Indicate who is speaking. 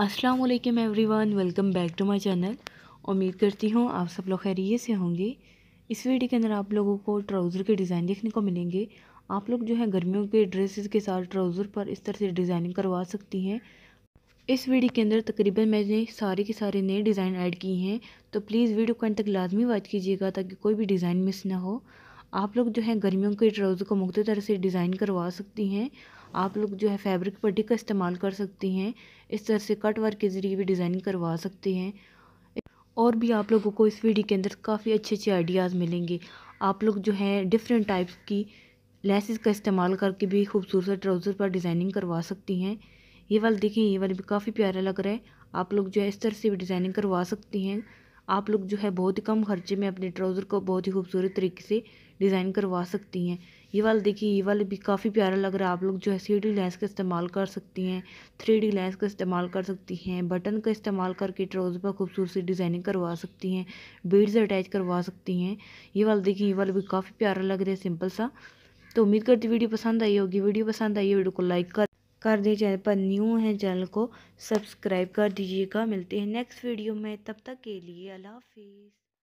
Speaker 1: अस्सलाम वालेकुम everyone welcome back to my channel उम्मीद करती हूँ आप सब लोग खैरियत से होंगे इस वीडियो के अंदर आप लोगों को ट्राउज़र के डिज़ाइन देखने को मिलेंगे आप लोग जो है गर्मियों के ड्रेसेस के साथ ट्राउज़र पर इस तरह से डिज़ाइनिंग करवा सकती हैं इस वीडियो के अंदर तकरीबन मैंने सारे के सारे नए डिज़ाइन ऐड किए हैं तो प्लीज़ वीडियो को अंत तक लाजमी वाच कीजिएगा ताकि कोई भी डिज़ाइन मिस ना हो आप लोग जो है गर्मियों के ट्राउज़र को मुख्त तरह से डिज़ाइन करवा सकती हैं आप लोग जो है फैब्रिक पट्टी का इस्तेमाल कर सकती हैं इस तरह से कट वर्क के ज़रिए भी डिज़ाइनिंग करवा सकती हैं और भी आप लोगों को इस वीडियो के अंदर काफ़ी अच्छे अच्छे आइडियाज़ मिलेंगे आप लोग जो है डिफरेंट टाइप्स की लेसिस का इस्तेमाल करके भी खूबसूरत ट्राउज़र पर डिज़ाइनिंग करवा सकती हैं ये वाले देखें ये वाले भी काफ़ी प्यारा लग रहा है आप लोग जो है इस तरह से भी डिज़ाइनिंग करवा सकती हैं आप लोग जो है बहुत ही कम खर्चे में अपने ट्राउज़र को बहुत ही खूबसूरत तरीके से डिज़ाइन करवा सकती हैं ये वाले देखिए ये वाले भी काफ़ी प्यारा लग रहा है आप लोग जो है सी डी लेंस का इस्तेमाल कर सकती हैं थ्री डी लेंस का इस्तेमाल कर सकती हैं बटन का इस्तेमाल करके ट्राउज़र पर खूबसूरत सी डिज़ाइनिंग करवा सकती हैं बीड्स अटैच करवा सकती हैं ये वाले देखिए ये वाले भी काफ़ी प्यारा लग रहा है सिंपल सा तो उम्मीद करती वीडियो पसंद आई होगी वीडियो पसंद आई वीडियो को लाइक कर कर दें चैनल पर न्यू हैं चैनल को सब्सक्राइब कर दीजिएगा मिलते हैं नेक्स्ट वीडियो में तब तक के लिए अल्लाह हाफिज़